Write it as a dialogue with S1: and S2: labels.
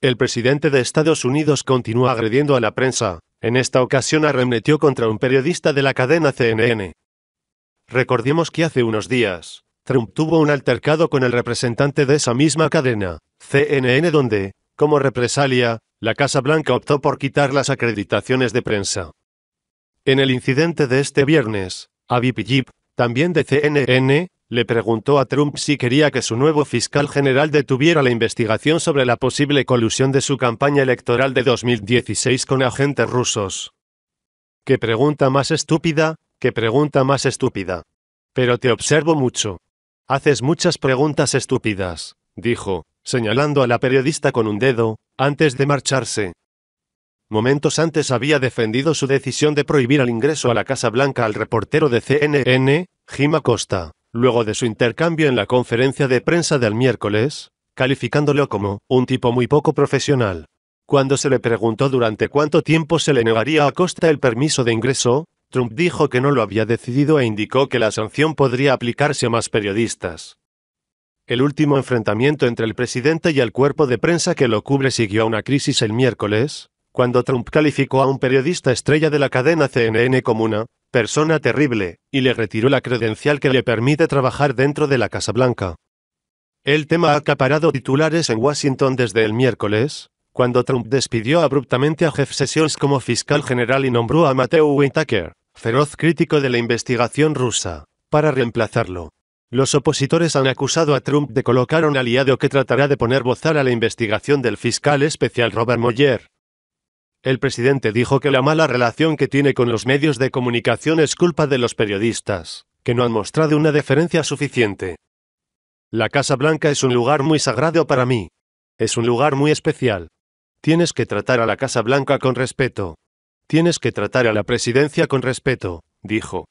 S1: El presidente de Estados Unidos continúa agrediendo a la prensa, en esta ocasión arremetió contra un periodista de la cadena CNN. Recordemos que hace unos días, Trump tuvo un altercado con el representante de esa misma cadena, CNN, donde, como represalia, la Casa Blanca optó por quitar las acreditaciones de prensa. En el incidente de este viernes, Avi Pijip, también de CNN, le preguntó a Trump si quería que su nuevo fiscal general detuviera la investigación sobre la posible colusión de su campaña electoral de 2016 con agentes rusos. Qué pregunta más estúpida, qué pregunta más estúpida. Pero te observo mucho. Haces muchas preguntas estúpidas, dijo, señalando a la periodista con un dedo, antes de marcharse. Momentos antes había defendido su decisión de prohibir el ingreso a la Casa Blanca al reportero de CNN, Jim Acosta. Luego de su intercambio en la conferencia de prensa del miércoles, calificándolo como un tipo muy poco profesional. Cuando se le preguntó durante cuánto tiempo se le negaría a Costa el permiso de ingreso, Trump dijo que no lo había decidido e indicó que la sanción podría aplicarse a más periodistas. El último enfrentamiento entre el presidente y el cuerpo de prensa que lo cubre siguió a una crisis el miércoles, cuando Trump calificó a un periodista estrella de la cadena CNN como una persona terrible, y le retiró la credencial que le permite trabajar dentro de la Casa Blanca. El tema ha acaparado titulares en Washington desde el miércoles, cuando Trump despidió abruptamente a Jeff Sessions como fiscal general y nombró a Mateo Whitaker, feroz crítico de la investigación rusa, para reemplazarlo. Los opositores han acusado a Trump de colocar un aliado que tratará de poner bozal a la investigación del fiscal especial Robert Mueller, el presidente dijo que la mala relación que tiene con los medios de comunicación es culpa de los periodistas, que no han mostrado una deferencia suficiente. La Casa Blanca es un lugar muy sagrado para mí. Es un lugar muy especial. Tienes que tratar a la Casa Blanca con respeto. Tienes que tratar a la presidencia con respeto, dijo.